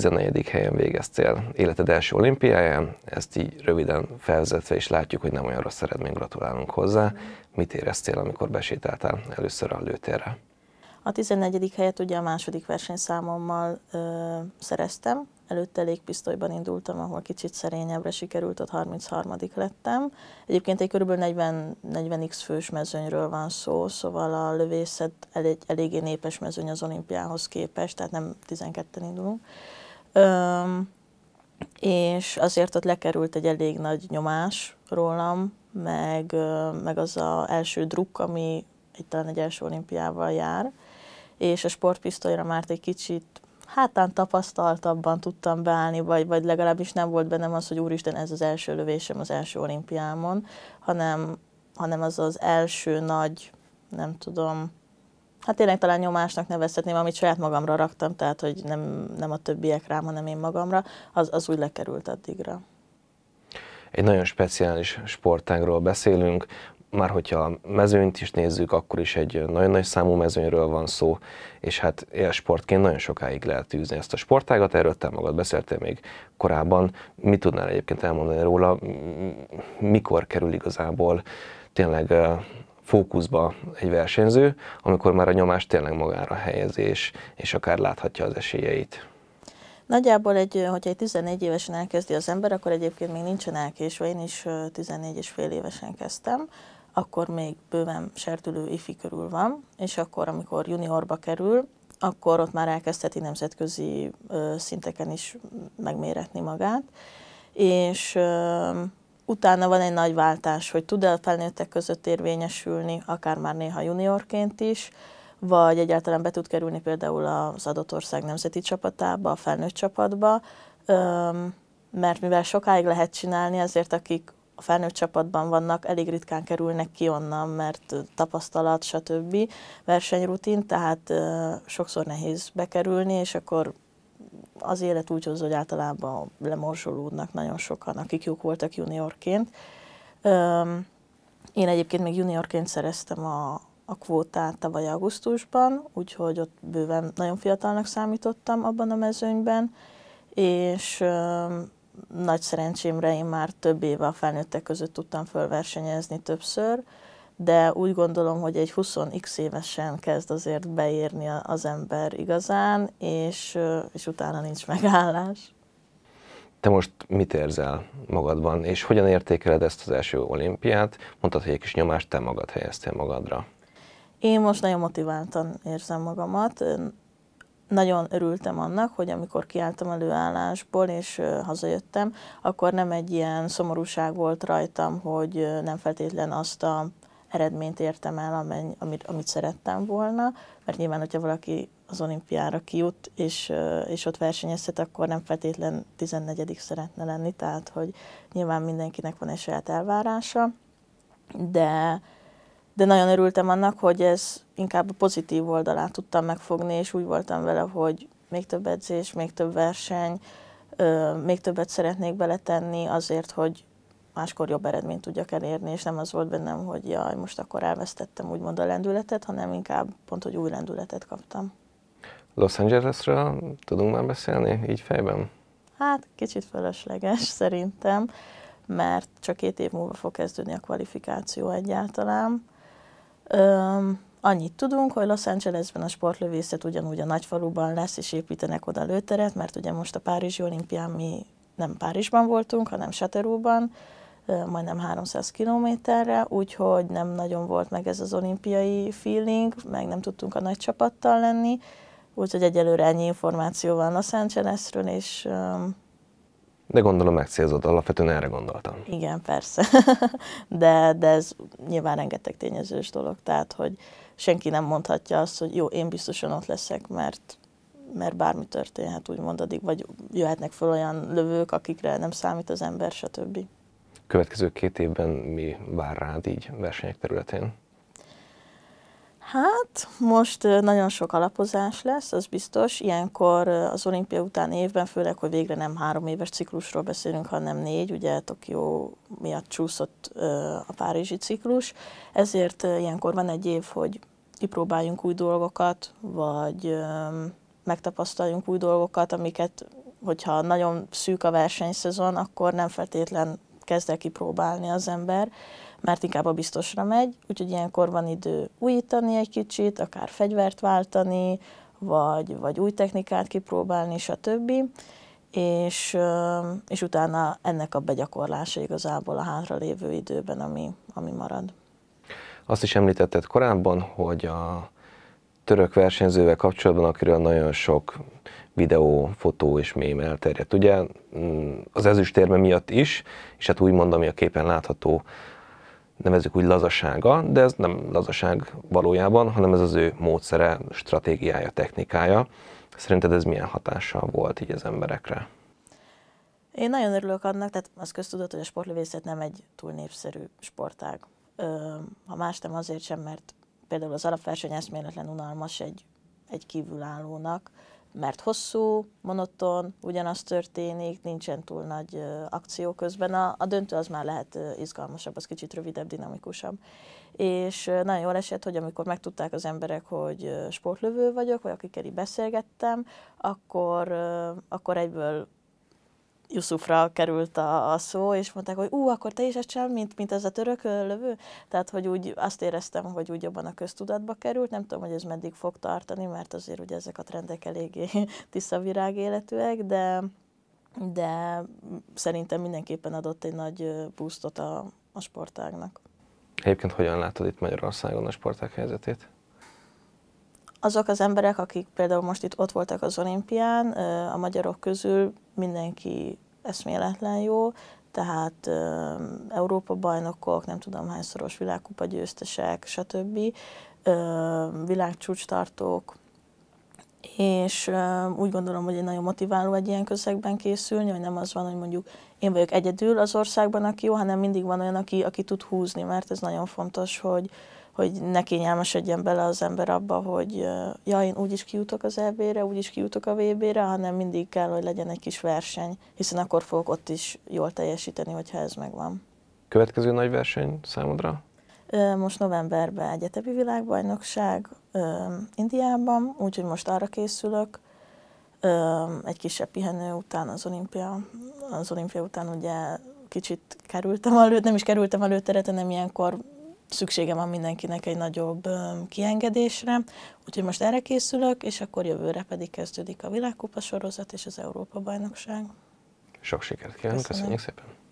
14. helyen végeztél életed első olimpiáján, ezt így röviden felvezetve is látjuk, hogy nem olyan rossz eredmény, gratulálunk hozzá. Mit éreztél, amikor besétáltál először a lőtérre? A 14. helyet ugye a második versenyszámommal ö, szereztem, előtte légpisztolyban indultam, ahol kicsit szerényebbre sikerült, ott 33 lettem. Egyébként egy kb. 40, 40x fős mezőnyről van szó, szóval a lövészet elég, eléggé népes mezőny az olimpiához képest, tehát nem 12-en indulunk. Ö, Öm, és azért ott lekerült egy elég nagy nyomás rólam, meg, meg az a első druk, ami egy talán egy első olimpiával jár, és a sportpisztolyra már egy kicsit hátán tapasztaltabban tudtam beállni, vagy, vagy legalábbis nem volt bennem az, hogy úristen, ez az első lövésem az első olimpiámon, hanem, hanem az az első nagy, nem tudom, hát tényleg talán nyomásnak nevezhetném, amit saját magamra raktam, tehát hogy nem, nem a többiek rám, hanem én magamra, az, az úgy lekerült addigra. Egy nagyon speciális sportágról beszélünk, már hogyha a mezőnyt is nézzük, akkor is egy nagyon nagy számú mezőnyről van szó, és hát élsportként nagyon sokáig lehet űzni ezt a sportágat, erről te magad beszéltél még korábban. Mit tudnál egyébként elmondani róla, mikor kerül igazából tényleg fókuszba egy versenyző, amikor már a nyomást tényleg magára helyezés és, és akár láthatja az esélyeit. Nagyjából egy, hogyha egy 14 évesen elkezdi az ember, akkor egyébként még nincsen elkésve, én is 14 és fél évesen kezdtem, akkor még bőven sertülő ifi körül van, és akkor, amikor juniorba kerül, akkor ott már elkezdheti nemzetközi szinteken is megméretni magát, és ö, utána van egy nagy váltás, hogy tud-e a felnőttek között érvényesülni, akár már néha juniorként is, vagy egyáltalán be tud kerülni például az adott ország nemzeti csapatába, a felnőtt csapatba, mert mivel sokáig lehet csinálni, ezért akik a felnőtt csapatban vannak, elég ritkán kerülnek ki onnan, mert tapasztalat, stb. versenyrutin, tehát sokszor nehéz bekerülni, és akkor az élet úgy hozza, hogy általában lemorsolódnak nagyon sokan, akik jók voltak juniorként. Én egyébként még juniorként szereztem a, a kvótát tavaly augusztusban, úgyhogy ott bőven nagyon fiatalnak számítottam abban a mezőnyben, és nagy szerencsémre én már több éve a felnőttek között tudtam fölversenyezni többször, de úgy gondolom, hogy egy 20x évesen kezd azért beérni az ember igazán, és, és utána nincs megállás. Te most mit érzel magadban, és hogyan értékeled ezt az első olimpiát? Mondtad, hogy egy kis nyomást te magad helyeztél magadra. Én most nagyon motiváltan érzem magamat. Nagyon örültem annak, hogy amikor kiálltam előállásból és hazajöttem, akkor nem egy ilyen szomorúság volt rajtam, hogy nem feltétlen azt a eredményt értem el, amenny, amit, amit szerettem volna, mert nyilván, hogyha valaki az olimpiára kijut, és, és ott versenyezhet, akkor nem feltétlen 14 szeretne lenni, tehát hogy nyilván mindenkinek van egy saját elvárása, de, de nagyon örültem annak, hogy ez inkább a pozitív oldalát tudtam megfogni, és úgy voltam vele, hogy még több edzés, még több verseny, még többet szeretnék beletenni azért, hogy máskor jobb eredményt tudjak elérni, és nem az volt bennem, hogy jaj, most akkor elvesztettem úgymond a lendületet, hanem inkább pont, hogy új lendületet kaptam. Los Angelesről tudunk már beszélni így fejben? Hát kicsit fölösleges szerintem, mert csak két év múlva fog kezdődni a kvalifikáció egyáltalán. Öm, annyit tudunk, hogy Los Angelesben a sportlövészet ugyanúgy a nagyfaluban lesz, és építenek oda lőteret, mert ugye most a Párizsi olimpián mi nem Párizsban voltunk, hanem Saterúban, majdnem 300 kilométerre, úgyhogy nem nagyon volt meg ez az olimpiai feeling, meg nem tudtunk a nagy csapattal lenni, úgyhogy egyelőre ennyi információ van Los Angelesről, és... De gondolom megcélzott, alapvetően erre gondoltam. Igen, persze, de, de ez nyilván rengeteg tényezős dolog, tehát hogy senki nem mondhatja azt, hogy jó, én biztosan ott leszek, mert mert bármi történhet, úgymond addig, vagy jöhetnek fel olyan lövők, akikre nem számít az ember, stb következő két évben mi vár rád így versenyek területén? Hát most nagyon sok alapozás lesz, az biztos. Ilyenkor az olimpia után évben, főleg, hogy végre nem három éves ciklusról beszélünk, hanem négy, ugye Tokió miatt csúszott a párizsi ciklus, ezért ilyenkor van egy év, hogy kipróbáljunk új dolgokat, vagy megtapasztaljunk új dolgokat, amiket hogyha nagyon szűk a versenyszezon, akkor nem feltétlen kezd el kipróbálni az ember, mert inkább a biztosra megy, úgyhogy ilyenkor van idő újítani egy kicsit, akár fegyvert váltani, vagy, vagy új technikát kipróbálni, stb. És, és utána ennek a begyakorlása igazából a hátralévő időben, ami, ami marad. Azt is említetted korábban, hogy a török versenyzővel kapcsolatban, akiről nagyon sok videó, fotó és mém elterjedt. Ugye mm, az ezüstérme miatt is, és hát úgymond, ami a képen látható, nevezük úgy lazasága, de ez nem lazaság valójában, hanem ez az ő módszere, stratégiája, technikája. Szerinted ez milyen hatással volt így az emberekre? Én nagyon örülök annak, tehát az köztudott, hogy a sportlövészet nem egy túl népszerű sportág. Ö, ha más nem azért sem, mert például az alapverseny eszméletlen unalmas egy, egy kívülállónak, mert hosszú, monoton, ugyanaz történik, nincsen túl nagy akció közben. A, a döntő az már lehet izgalmasabb, az kicsit rövidebb, dinamikusabb. És nagyon jól esett, hogy amikor megtudták az emberek, hogy sportlövő vagyok, vagy akikkel így beszélgettem, akkor, akkor egyből Yusufra került a, a szó, és mondták, hogy ú, akkor te is ezt sem, mint, mint ez a török lövő. Tehát, hogy úgy azt éreztem, hogy úgy jobban a köztudatba került, nem tudom, hogy ez meddig fog tartani, mert azért ugye ezek a trendek eléggé tiszavirág életűek, de, de szerintem mindenképpen adott egy nagy boostot a, a sportágnak. Egyébként hogyan látod itt Magyarországon a sporták helyzetét? azok az emberek, akik például most itt ott voltak az olimpián, a magyarok közül mindenki eszméletlen jó, tehát ö, Európa bajnokok, nem tudom hányszoros világkupa győztesek, stb. Ö, világcsúcs tartók, és ö, úgy gondolom, hogy nagyon motiváló egy ilyen közegben készülni, hogy nem az van, hogy mondjuk én vagyok egyedül az országban, aki jó, hanem mindig van olyan, aki, aki tud húzni, mert ez nagyon fontos, hogy, hogy ne kényelmesedjen bele az ember abba, hogy ja, én úgyis kijutok az EB-re, úgyis kijutok a VB-re, hanem mindig kell, hogy legyen egy kis verseny, hiszen akkor fogok ott is jól teljesíteni, hogyha ez megvan. Következő nagy verseny számodra? Most novemberben egyetemi világbajnokság Indiában, úgyhogy most arra készülök. Egy kisebb pihenő után az olimpia, az olimpia után ugye kicsit kerültem előtt, nem is kerültem előteret, hanem ilyenkor szüksége van mindenkinek egy nagyobb kiengedésre, úgyhogy most erre készülök, és akkor jövőre pedig kezdődik a világkupa sorozat és az Európa bajnokság. Sok sikert kívánok, köszönjük szépen!